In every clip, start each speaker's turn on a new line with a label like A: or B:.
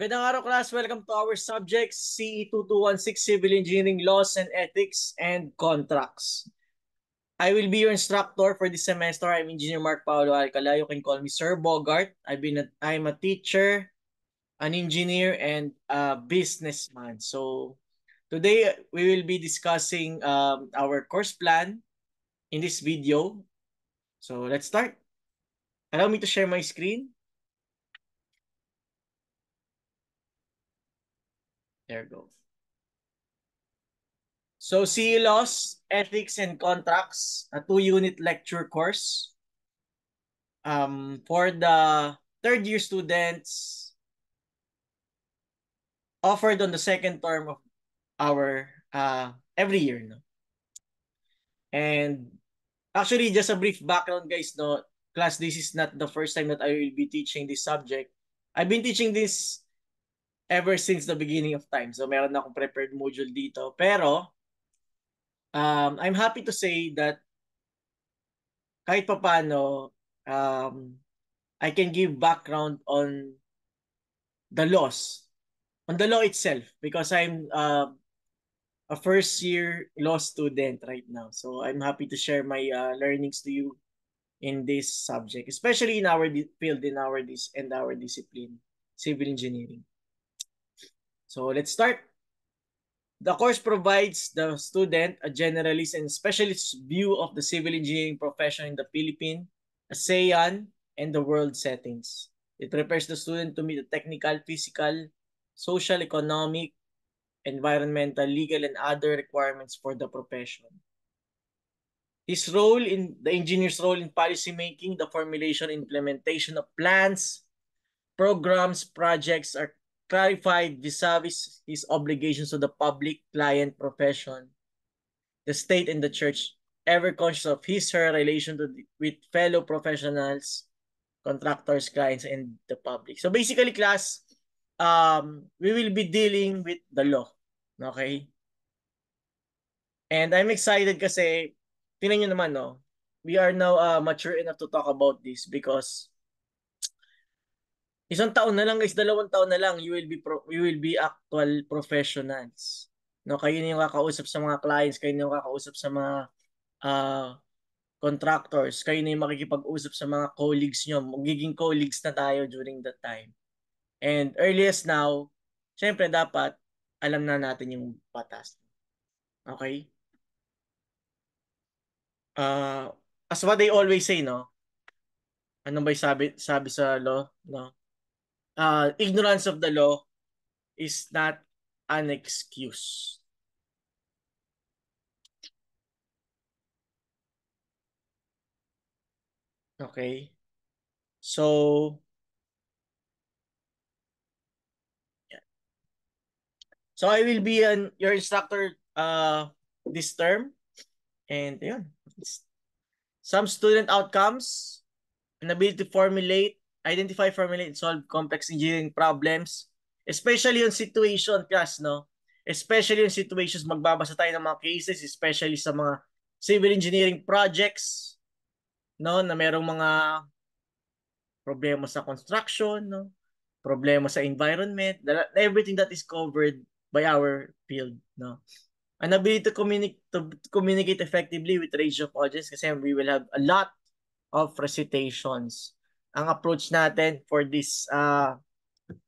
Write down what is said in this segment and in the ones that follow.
A: Magandang araw class, welcome to our subject CE 2216 Civil Engineering Laws and Ethics and Contracts. I will be your instructor for this semester. I'm Engineer Mark Paolo Alcala. You can call me Sir Bogart. I've been a, I'm a teacher, an engineer, and a businessman. So today we will be discussing um, our course plan in this video. So let's start. Allow me to share my screen. their growth. So CE Laws, Ethics and Contracts, a two-unit lecture course. Um, for the third-year students, offered on the second term of our uh, every year. No? And actually, just a brief background, guys. No, class, this is not the first time that I will be teaching this subject. I've been teaching this ever since the beginning of time. So meron akong prepared module dito. Pero um, I'm happy to say that kahit papano um, I can give background on the laws, on the law itself because I'm uh, a first year law student right now. So I'm happy to share my uh, learnings to you in this subject, especially in our field, in our dis and our discipline, civil engineering. So let's start. The course provides the student a generalist and specialist view of the civil engineering profession in the Philippines, ASEAN, and the world settings. It prepares the student to meet the technical, physical, social, economic, environmental, legal, and other requirements for the profession. His role in the engineer's role in policy making, the formulation, implementation of plans, programs, projects, are. clarified vis-a-vis his obligations to the public client profession, the state and the church, ever conscious of his her relation to with fellow professionals, contractors, clients, and the public. So basically, class, um, we will be dealing with the law. Okay? And I'm excited kasi, tinan nyo naman, no? We are now uh, mature enough to talk about this because Isang taon na lang guys, dalawang taon na lang, you will be pro, you will be actual professionals. No, kayo na yung kakausap sa mga clients, kayo na yung kakausap sa mga uh, contractors, kayo na yung makikipag-usap sa mga colleagues nyo. Magiging colleagues na tayo during that time. And earliest now, syempre dapat alam na natin yung batas. Okay? Uh, as what they always say, no? Ano ba sabi, sabi sa law, no? uh, ignorance of the law is not an excuse. Okay. So, So I will be an your instructor uh this term. And yeah, some student outcomes, an ability to formulate identify, formulate, and solve complex engineering problems. Especially yung situation, class, no? Especially yung situations, magbabasa tayo ng mga cases, especially sa mga civil engineering projects, no? Na merong mga problema sa construction, no? Problema sa environment, everything that is covered by our field, no? An ability to communicate to communicate effectively with range of audience kasi we will have a lot of recitations ang approach natin for this uh,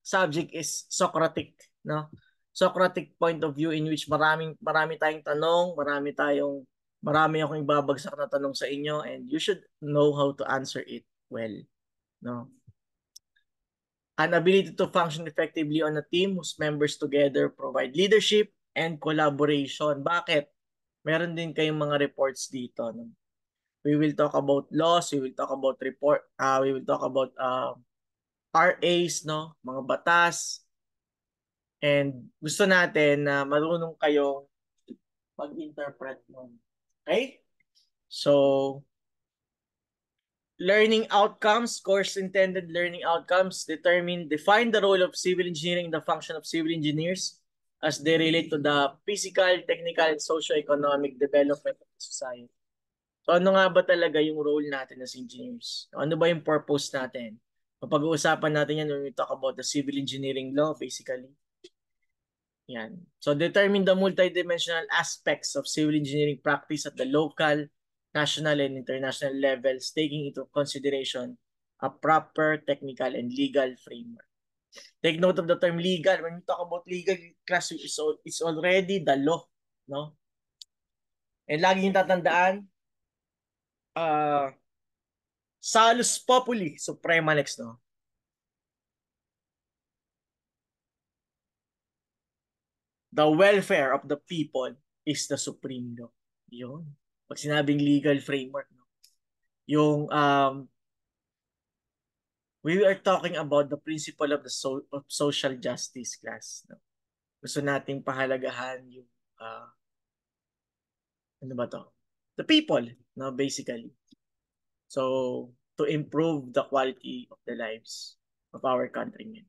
A: subject is Socratic, no? Socratic point of view in which maraming marami tayong tanong, marami tayong marami akong ibabagsak na tanong sa inyo and you should know how to answer it well, no? An ability to function effectively on a team whose members together provide leadership and collaboration. Bakit? Meron din kayong mga reports dito. No? We will talk about laws, we will talk about report, uh, we will talk about uh, ah, RAs, no? mga batas. And gusto natin na uh, marunong kayong mag-interpret nun. Okay? So, learning outcomes, course intended learning outcomes, determine, define the role of civil engineering, the function of civil engineers as they relate to the physical, technical, and socio-economic development of the society. So ano nga ba talaga yung role natin as engineers? Ano ba yung purpose natin? Mapag-uusapan natin yan when we talk about the civil engineering law basically. Yan. So determine the multidimensional aspects of civil engineering practice at the local, national, and international levels taking into consideration a proper technical and legal framework. Take note of the term legal. When we talk about legal class, it's, it's already the law. No? And laging tatandaan, uh, Salus Populi Suprema Lex, no? The welfare of the people is the supreme law. Yun. Pag sinabing legal framework, no? Yung, um, we are talking about the principle of the so of social justice class, no? Gusto nating pahalagahan yung, uh, ano ba to? the people, no, basically. So, to improve the quality of the lives of our countrymen.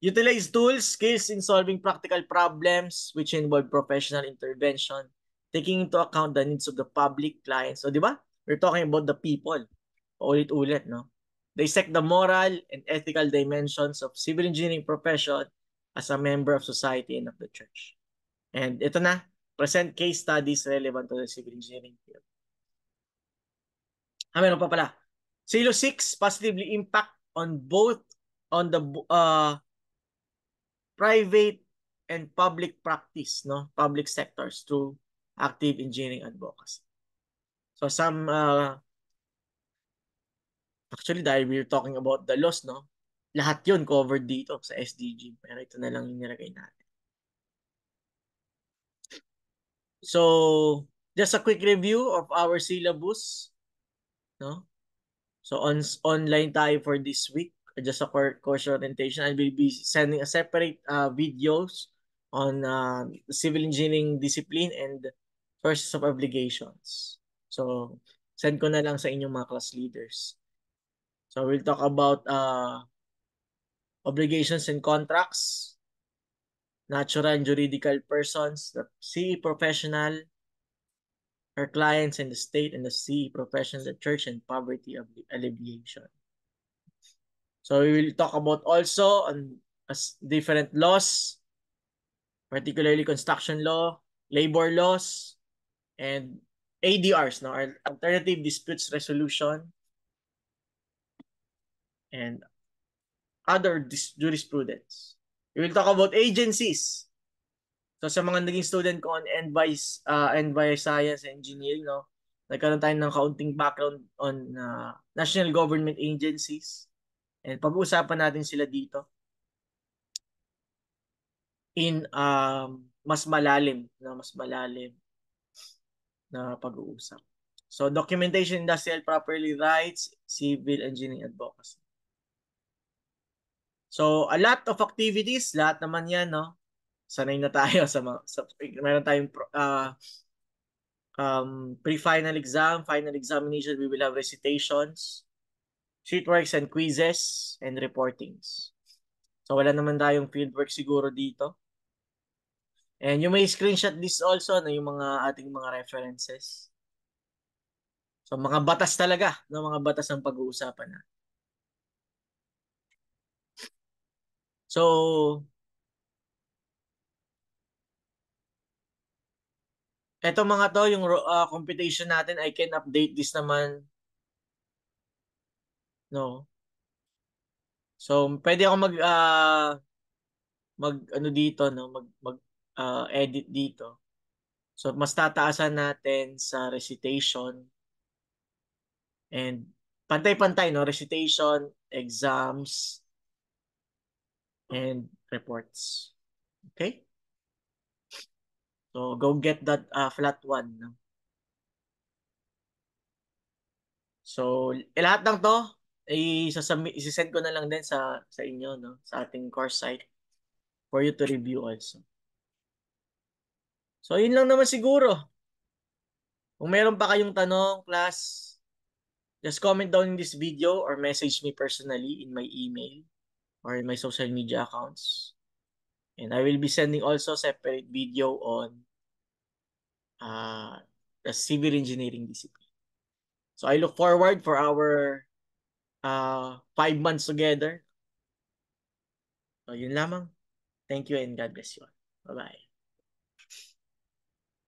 A: Utilize tools, skills in solving practical problems which involve professional intervention, taking into account the needs of the public, clients. So, di ba? We're talking about the people. Ulit-ulit, no? Dissect the moral and ethical dimensions of civil engineering profession as a member of society and of the church. And ito na, Present case studies relevant to the civil engineering field. Ah, meron pa pala. Silo 6 positively impact on both on the uh, private and public practice, no? Public sectors through active engineering advocacy. So some uh, actually dahil we're talking about the laws, no? Lahat yun covered dito sa SDG, pero ito na lang yung nilagay natin. So, just a quick review of our syllabus. No? So, on online tayo for this week. Just a course orientation. I will be sending a separate uh, videos on uh, civil engineering discipline and sources of obligations. So, send ko na lang sa inyong mga class leaders. So, we'll talk about uh, obligations and contracts, natural and juridical persons, the C professional, her clients and the state, and the C professions, the church and poverty of the alleviation. So we will talk about also on as different laws, particularly construction law, labor laws, and ADRs, no, alternative disputes resolution, and other dis jurisprudence. We will talk about agencies. So sa mga naging student ko on end by, uh, end science engineering, no? nagkaroon tayo ng kaunting background on uh, national government agencies. And pag-uusapan natin sila dito in um, mas malalim na mas malalim na pag-uusap. So documentation industrial property rights, civil engineering advocacy. So, a lot of activities, lahat naman 'yan, no? Sanay na tayo sa mga sa, meron tayong uh, um pre-final exam, final examination, we will have recitations, sheetworks and quizzes and reportings. So wala naman tayong fieldwork siguro dito. And you may screenshot this also na ano, yung mga ating mga references. So mga batas talaga, no? mga batas ang pag-uusapan natin. So, eto mga to, yung uh, computation natin, I can update this naman. No. So, pwede ako mag, uh, mag, ano dito, no? Mag, mag, uh, edit dito. So, mas tataasan natin sa recitation. And, pantay-pantay, no? Recitation, exams, and reports. Okay? So go get that uh, flat one. So eh, lahat ng to ay eh, send ko na lang din sa sa inyo no sa ating course site for you to review also. So yun lang naman siguro. Kung meron pa kayong tanong, class, just comment down in this video or message me personally in my email or in my social media accounts. And I will be sending also separate video on uh, the civil engineering discipline. So I look forward for our uh, five months together. So yun lamang. Thank you and God bless you. Bye-bye.